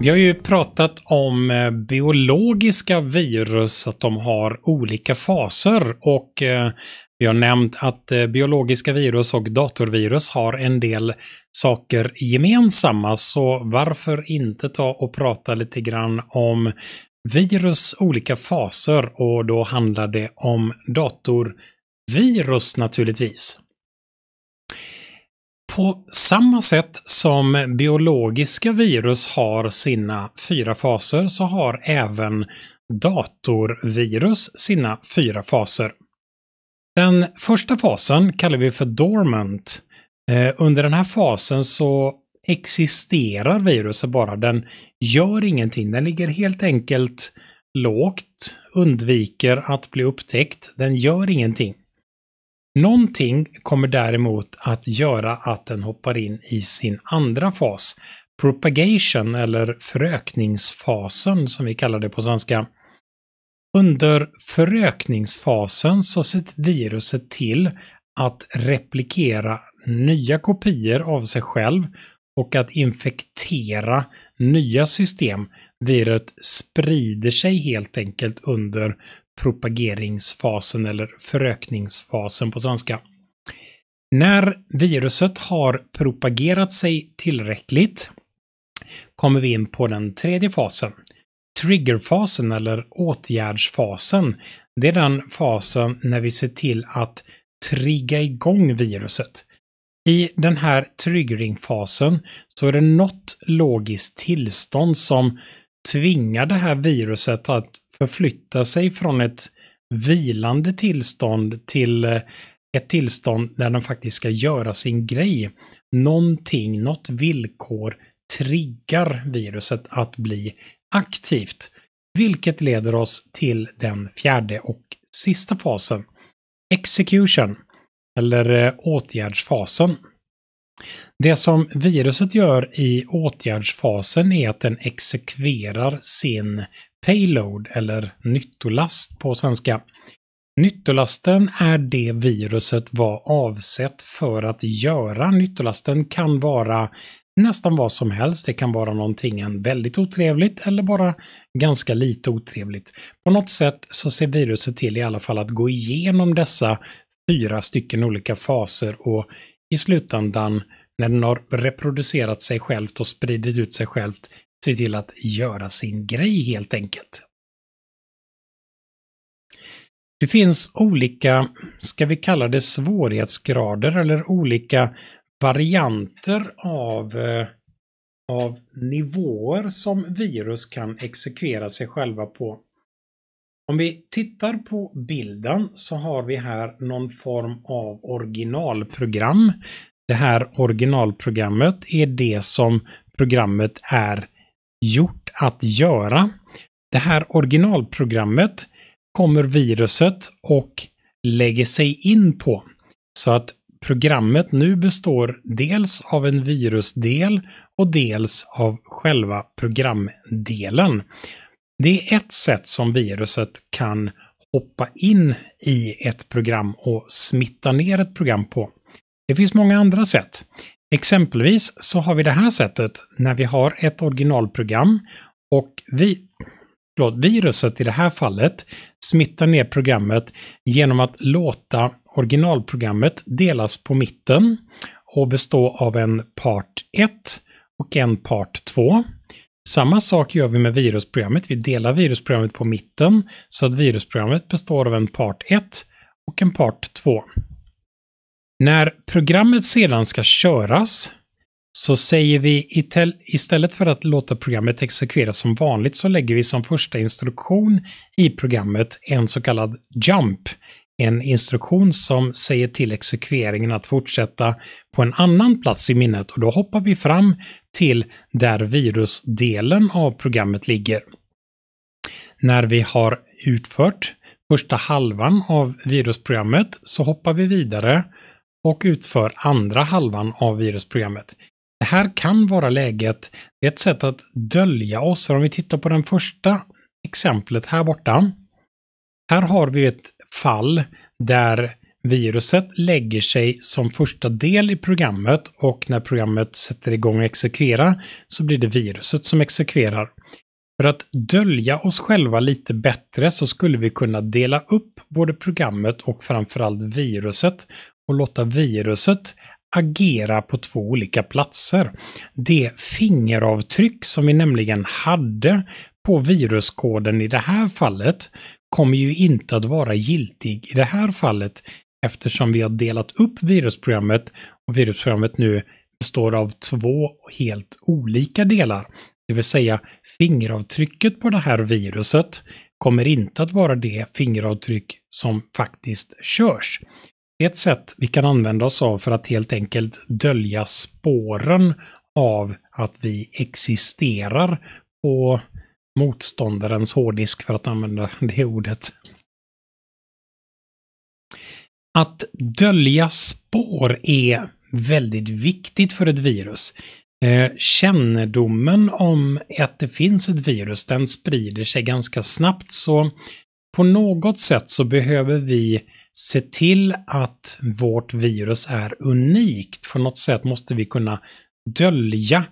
Vi har ju pratat om eh, biologiska virus, att de har olika faser och eh, vi har nämnt att eh, biologiska virus och datorvirus har en del saker gemensamma, så varför inte ta och prata lite grann om virus olika faser och då handlar det om datorvirus naturligtvis. På samma sätt som biologiska virus har sina fyra faser så har även datorvirus sina fyra faser. Den första fasen kallar vi för dormant. Eh, under den här fasen så existerar viruset bara, den gör ingenting, den ligger helt enkelt lågt, undviker att bli upptäckt, den gör ingenting. Någonting kommer däremot att göra att den hoppar in i sin andra fas, propagation eller förökningsfasen som vi kallar det på svenska. Under förökningsfasen så ser viruset till att replikera nya kopior av sig själv och att infektera nya system. Viret sprider sig helt enkelt under propageringsfasen eller förökningsfasen på svenska. När viruset har propagerat sig tillräckligt kommer vi in på den tredje fasen. Triggerfasen eller åtgärdsfasen, det är den fasen när vi ser till att trigga igång viruset. I den här triggeringfasen så är det något logiskt tillstånd som tvingar det här viruset att förflytta sig från ett vilande tillstånd till eh, ett tillstånd där den faktiskt ska göra sin grej. Någonting, något villkor triggar viruset att bli aktivt. Vilket leder oss till den fjärde och sista fasen. Execution, eller eh, åtgärdsfasen. Det som viruset gör i åtgärdsfasen är att den exekverar sin payload eller nyttolast på svenska. Nyttolasten är det viruset var avsett för att göra. Nyttolasten kan vara nästan vad som helst. Det kan vara någonting väldigt otrevligt eller bara ganska lite otrevligt. På något sätt så ser viruset till i alla fall att gå igenom dessa fyra stycken olika faser och i slutändan, när den har reproducerat sig självt och spridit ut sig självt, se till att göra sin grej helt enkelt. Det finns olika, ska vi kalla det svårighetsgrader eller olika varianter av, eh, av nivåer som virus kan exekvera sig själva på. Om vi tittar på bilden så har vi här någon form av originalprogram. Det här originalprogrammet är det som programmet är gjort att göra. Det här originalprogrammet kommer viruset och lägger sig in på. Så att programmet nu består dels av en virusdel och dels av själva programdelen. Det är ett sätt som viruset kan hoppa in i ett program och smitta ner ett program på. Det finns många andra sätt. Exempelvis så har vi det här sättet när vi har ett originalprogram och vi, förlåt, viruset i det här fallet smittar ner programmet genom att låta originalprogrammet delas på mitten och bestå av en part 1 och en part 2. Samma sak gör vi med virusprogrammet. Vi delar virusprogrammet på mitten så att virusprogrammet består av en part 1 och en part 2. När programmet sedan ska köras så säger vi istället för att låta programmet exekveras som vanligt så lägger vi som första instruktion i programmet en så kallad jump en instruktion som säger till exekveringen att fortsätta på en annan plats i minnet och då hoppar vi fram till där virusdelen av programmet ligger. När vi har utfört första halvan av virusprogrammet så hoppar vi vidare och utför andra halvan av virusprogrammet. Det här kan vara läget, det är ett sätt att dölja oss, för om vi tittar på den första exemplet här borta. Här har vi ett fall där viruset lägger sig som första del i programmet och när programmet sätter igång och exekvera så blir det viruset som exekverar. För att dölja oss själva lite bättre så skulle vi kunna dela upp både programmet och framförallt viruset och låta viruset agera på två olika platser. Det fingeravtryck som vi nämligen hade på viruskoden i det här fallet kommer ju inte att vara giltig i det här fallet eftersom vi har delat upp virusprogrammet och virusprogrammet nu består av två helt olika delar. Det vill säga fingeravtrycket på det här viruset kommer inte att vara det fingeravtryck som faktiskt körs. Det är ett sätt vi kan använda oss av för att helt enkelt dölja spåren av att vi existerar på motståndarens hårddisk, för att använda det ordet. Att dölja spår är väldigt viktigt för ett virus. Eh, kännedomen om att det finns ett virus, den sprider sig ganska snabbt, så på något sätt så behöver vi se till att vårt virus är unikt. På något sätt måste vi kunna dölja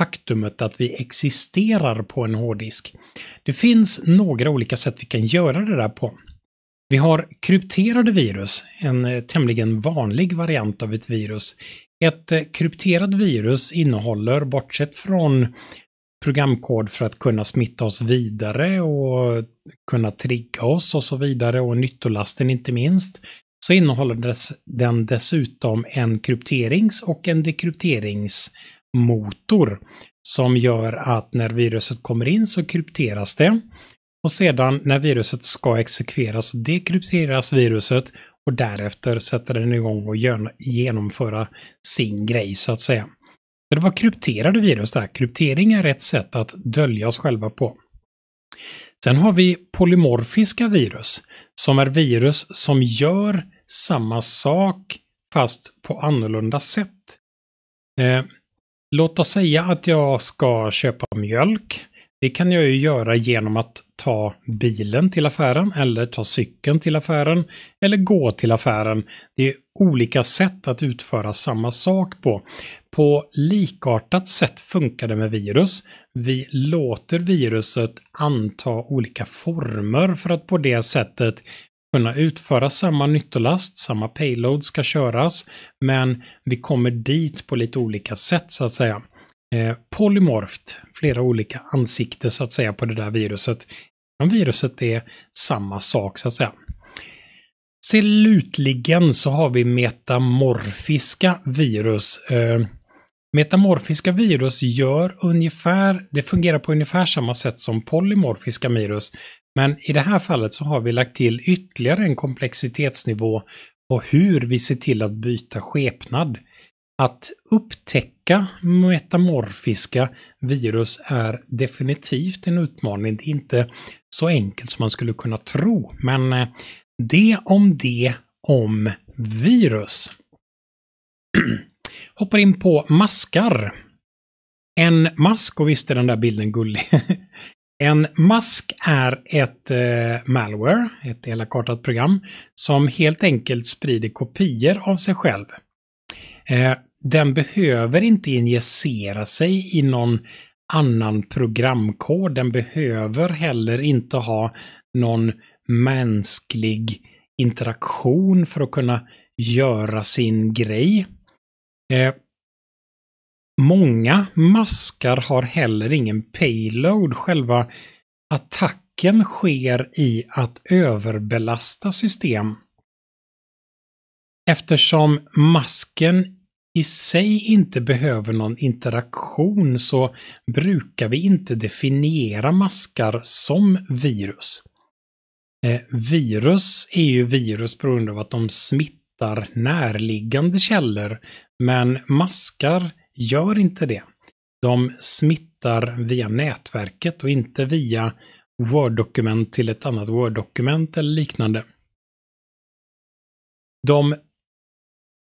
faktumet att vi existerar på en hårddisk. Det finns några olika sätt vi kan göra det där på. Vi har krypterade virus, en eh, tämligen vanlig variant av ett virus. Ett eh, krypterat virus innehåller, bortsett från programkod för att kunna smitta oss vidare och kunna trigga oss och så vidare och nyttolasten inte minst, så innehåller den dessutom en krypterings och en dekrypterings motor som gör att när viruset kommer in så krypteras det. Och sedan när viruset ska exekveras dekrypteras viruset och därefter sätter den igång och genomföra sin grej så att säga. det var krypterade virus där. Kryptering är ett sätt att dölja oss själva på. Sen har vi polymorfiska virus som är virus som gör samma sak fast på annorlunda sätt. Eh, låt oss säga att jag ska köpa mjölk. Det kan jag ju göra genom att ta bilen till affären eller ta cykeln till affären eller gå till affären. Det är olika sätt att utföra samma sak på. På likartat sätt funkar det med virus. Vi låter viruset anta olika former för att på det sättet kunna utföra samma nyttolast, samma payload ska köras, men vi kommer dit på lite olika sätt så att säga. Eh, polymorft, flera olika ansikten så att säga på det där viruset. Men viruset är samma sak så att säga. Slutligen så har vi metamorfiska virus. Eh, metamorfiska virus gör ungefär, det fungerar på ungefär samma sätt som polymorfiska virus. Men i det här fallet så har vi lagt till ytterligare en komplexitetsnivå på hur vi ser till att byta skepnad. Att upptäcka metamorfiska virus är definitivt en utmaning. Det är inte så enkelt som man skulle kunna tro, men eh, det om det om virus. Hoppar in på maskar. En mask, och visst är den där bilden gullig. En mask är ett eh, malware, ett elakartat program, som helt enkelt sprider kopior av sig själv. Eh, den behöver inte injicera sig i någon annan programkod. Den behöver heller inte ha någon mänsklig interaktion för att kunna göra sin grej. Eh, Många maskar har heller ingen payload. Själva attacken sker i att överbelasta system. Eftersom masken i sig inte behöver någon interaktion så brukar vi inte definiera maskar som virus. Eh, virus är ju virus på grund av att de smittar närliggande källor, men maskar Gör inte det. De smittar via nätverket och inte via Word-dokument till ett annat Word-dokument eller liknande. De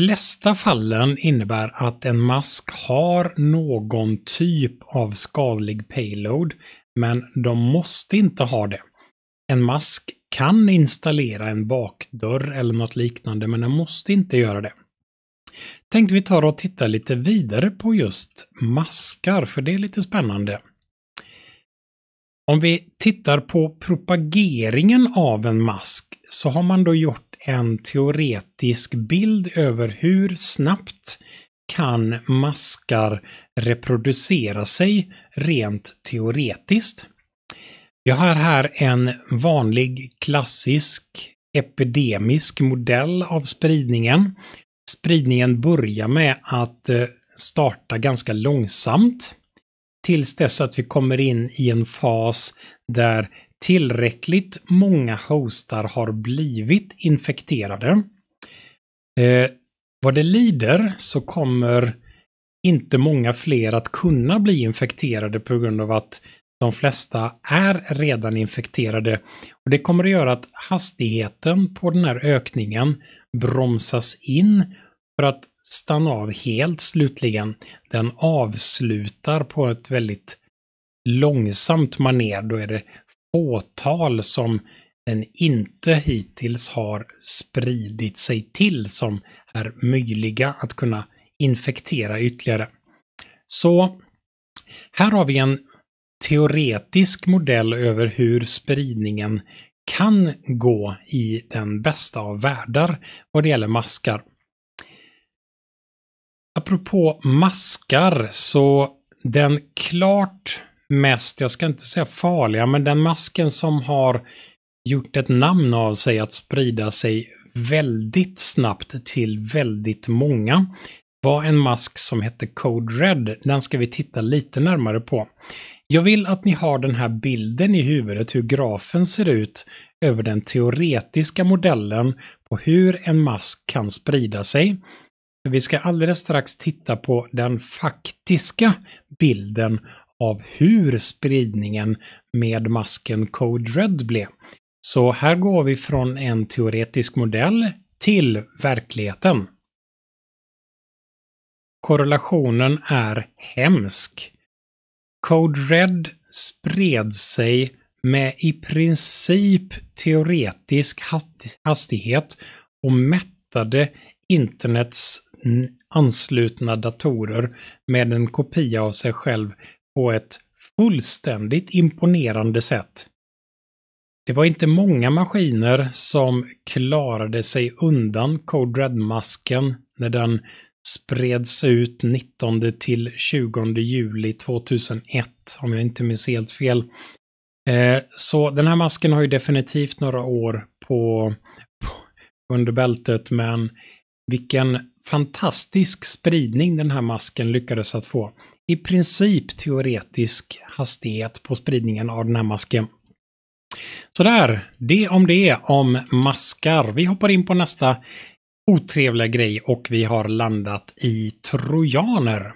flesta fallen innebär att en mask har någon typ av skadlig payload, men de måste inte ha det. En mask kan installera en bakdörr eller något liknande, men den måste inte göra det tänkte vi ta och titta lite vidare på just maskar, för det är lite spännande. Om vi tittar på propageringen av en mask så har man då gjort en teoretisk bild över hur snabbt kan maskar reproducera sig rent teoretiskt. Jag har här en vanlig klassisk epidemisk modell av spridningen spridningen börjar med att eh, starta ganska långsamt tills dess att vi kommer in i en fas där tillräckligt många hostar har blivit infekterade. Eh, vad det lider så kommer inte många fler att kunna bli infekterade på grund av att de flesta är redan infekterade. Och Det kommer att göra att hastigheten på den här ökningen bromsas in för att stanna av helt slutligen, den avslutar på ett väldigt långsamt maner. Då är det fåtal som den inte hittills har spridit sig till som är möjliga att kunna infektera ytterligare. Så här har vi en teoretisk modell över hur spridningen kan gå i den bästa av världar vad det gäller maskar. Apropå maskar, så den klart mest, jag ska inte säga farliga, men den masken som har gjort ett namn av sig att sprida sig väldigt snabbt till väldigt många var en mask som hette Code Red. Den ska vi titta lite närmare på. Jag vill att ni har den här bilden i huvudet hur grafen ser ut över den teoretiska modellen på hur en mask kan sprida sig vi ska alldeles strax titta på den faktiska bilden av hur spridningen med masken Code Red blev. Så här går vi från en teoretisk modell till verkligheten. Korrelationen är hemsk. Code Red spred sig med i princip teoretisk hastighet och mättade internets anslutna datorer med en kopia av sig själv på ett fullständigt imponerande sätt. Det var inte många maskiner som klarade sig undan Code Red-masken när den spreds ut 19 till 20 juli 2001, om jag inte minns helt fel. Eh, så den här masken har ju definitivt några år på, på under bältet, men vilken fantastisk spridning den här masken lyckades att få. I princip teoretisk hastighet på spridningen av den här masken. Sådär, det om det om maskar. Vi hoppar in på nästa otrevliga grej och vi har landat i trojaner.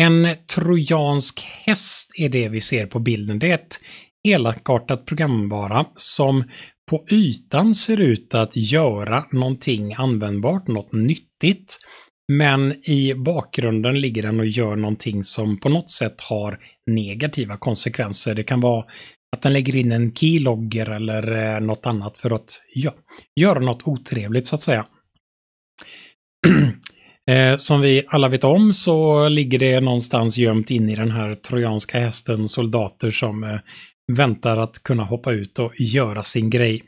En trojansk häst är det vi ser på bilden. Det är ett elakartat programvara som på ytan ser ut att göra någonting användbart, något nyttigt. Men i bakgrunden ligger den och gör någonting som på något sätt har negativa konsekvenser. Det kan vara att den lägger in en keylogger eller eh, något annat för att ja, göra något otrevligt så att säga. Eh, som vi alla vet om så ligger det någonstans gömt in i den här trojanska hästen soldater som eh, väntar att kunna hoppa ut och göra sin grej.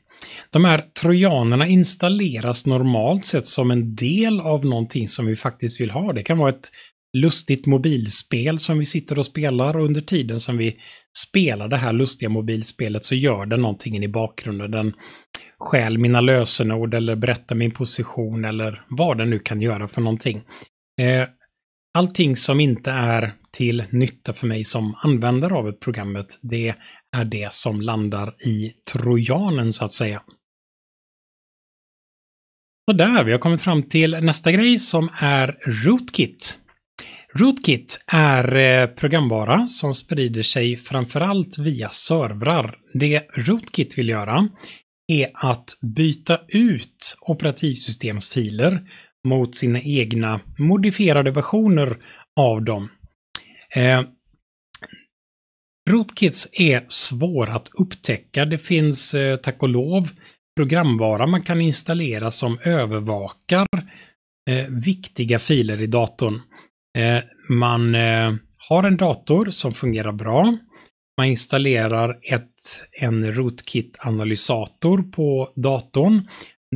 De här trojanerna installeras normalt sett som en del av någonting som vi faktiskt vill ha. Det kan vara ett lustigt mobilspel som vi sitter och spelar och under tiden som vi spelar det här lustiga mobilspelet så gör den någonting i bakgrunden. Den stjäl mina lösenord eller berättar min position eller vad den nu kan göra för någonting. Eh, allting som inte är till nytta för mig som användare av programmet, det är det som landar i trojanen så att säga. Och där, vi har kommit fram till nästa grej som är Rootkit. Rootkit är eh, programvara som sprider sig framförallt via servrar. Det Rootkit vill göra är att byta ut operativsystemsfiler mot sina egna modifierade versioner av dem. Eh, Rootkits är svåra att upptäcka. Det finns, eh, tack och lov, programvara man kan installera som övervakar eh, viktiga filer i datorn. Eh, man eh, har en dator som fungerar bra. Man installerar ett, en rootkit-analysator på datorn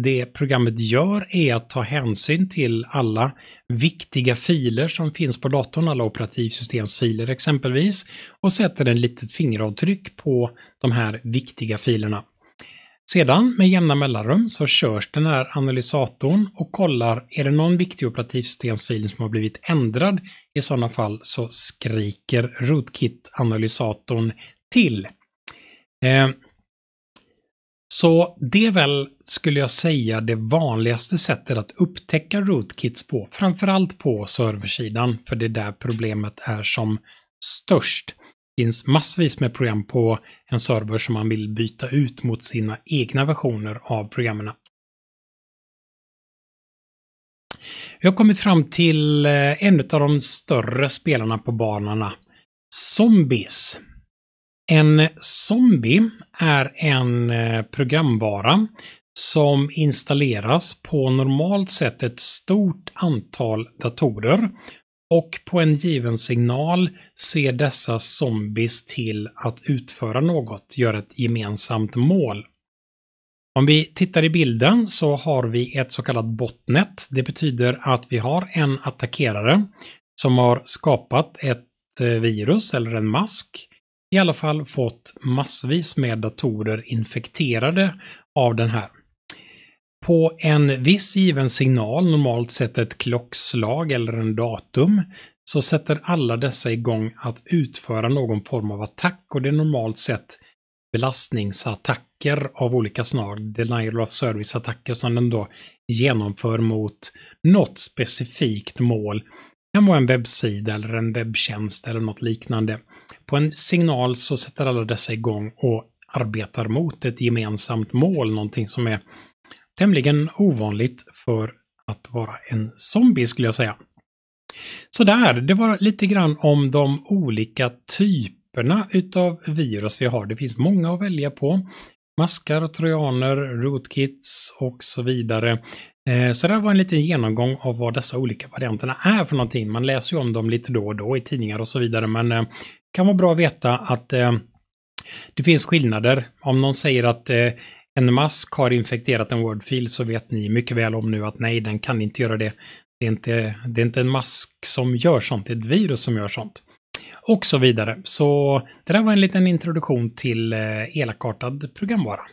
det programmet gör är att ta hänsyn till alla viktiga filer som finns på datorn, alla operativsystemsfiler exempelvis, och sätter en litet fingeravtryck på de här viktiga filerna. Sedan med jämna mellanrum så körs den här analysatorn och kollar, är det någon viktig operativsystemsfil som har blivit ändrad? I sådana fall så skriker rootkit-analysatorn till. Eh, så det är väl, skulle jag säga, det vanligaste sättet att upptäcka rootkits på, framförallt på serversidan, för det är där problemet är som störst. Det finns massvis med program på en server som man vill byta ut mot sina egna versioner av programmen. Vi har kommit fram till eh, en av de större spelarna på banorna, Zombies. En zombie är en eh, programvara som installeras på normalt sett ett stort antal datorer och på en given signal ser dessa zombies till att utföra något, gör ett gemensamt mål. Om vi tittar i bilden så har vi ett så kallat botnet. Det betyder att vi har en attackerare som har skapat ett eh, virus eller en mask i alla fall fått massvis med datorer infekterade av den här. På en viss given signal, normalt sett ett klockslag eller en datum, så sätter alla dessa igång att utföra någon form av attack och det är normalt sett belastningsattacker av olika slag, denial of service-attacker som den då genomför mot något specifikt mål kan vara en webbsida eller en webbtjänst eller något liknande. På en signal så sätter alla dessa igång och arbetar mot ett gemensamt mål, någonting som är tämligen ovanligt för att vara en zombie skulle jag säga. Så där, det var lite grann om de olika typerna utav virus vi har. Det finns många att välja på. Maskar, trojaner, rootkits och så vidare. Eh, så det var en liten genomgång av vad dessa olika varianterna är för någonting. Man läser ju om dem lite då och då i tidningar och så vidare men det eh, kan vara bra att veta att eh, det finns skillnader. Om någon säger att en mask har infekterat en Wordfil så vet ni mycket väl om nu att nej, den kan inte göra det. Det är inte, det är inte en mask som gör sånt, det är ett virus som gör sånt. Och så vidare. Så det där var en liten introduktion till elakartad programvara.